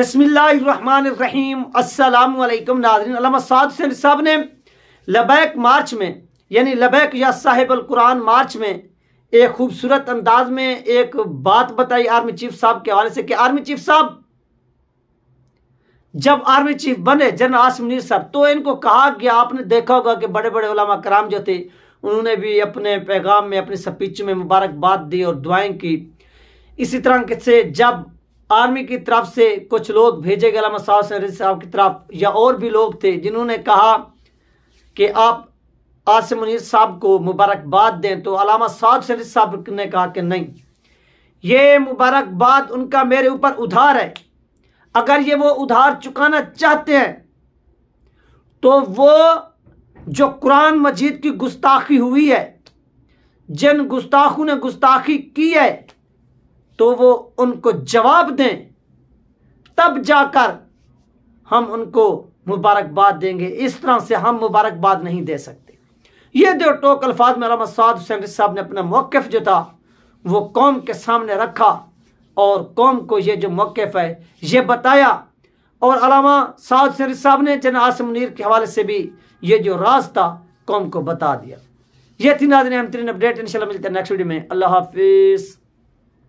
बसमीम अल्लाम नाजरीन साद हुसैन साहब ने लबैक मार्च में यानी लबैक या साहिब कुरान मार्च में एक खूबसूरत अंदाज में एक बात बताई आर्मी चीफ साहब के हवाले से कि आर्मी चीफ साहब जब आर्मी चीफ बने जनरल आसिम मीर साहब तो इनको कहा कि आपने देखा होगा कि बड़े बड़े उलमा कराम जो थे उन्होंने भी अपने पैगाम में अपनी स्पीच में मुबारकबाद दी और दुआएं की इसी तरह से जब आर्मी की तरफ से कुछ लोग भेजे गए मसाद साहब की तरफ या और भी लोग थे जिन्होंने कहा कि आप आसिम मुनीर साहब को मुबारकबाद दें तो अलामा साहब शरीफ साहब ने कहा कि नहीं ये मुबारकबाद उनका मेरे ऊपर उधार है अगर ये वो उधार चुकाना चाहते हैं तो वो जो कुरान मजीद की गुस्ताखी हुई है जिन गुस्ताखों ने गुस्ताखी की है तो वो उनको जवाब दें तब जाकर हम उनको मुबारकबाद देंगे इस तरह से हम मुबारकबाद नहीं दे सकते ये दो टोक अल्फाज में अलामा साद हुसैन साहब ने अपना मौक़ जो था वो कौम के सामने रखा और कौम को ये जो मौक़ है ये बताया और अलामा साद हुसैन साहब ने जन आसम मुनीर के हवाले से भी ये जो राज था कौम को बता दिया ये थी नाजन अहमतरीन अपडेट इन मिलते हैं नेक्स्ट वीडियो में अल्लाह हाफिज़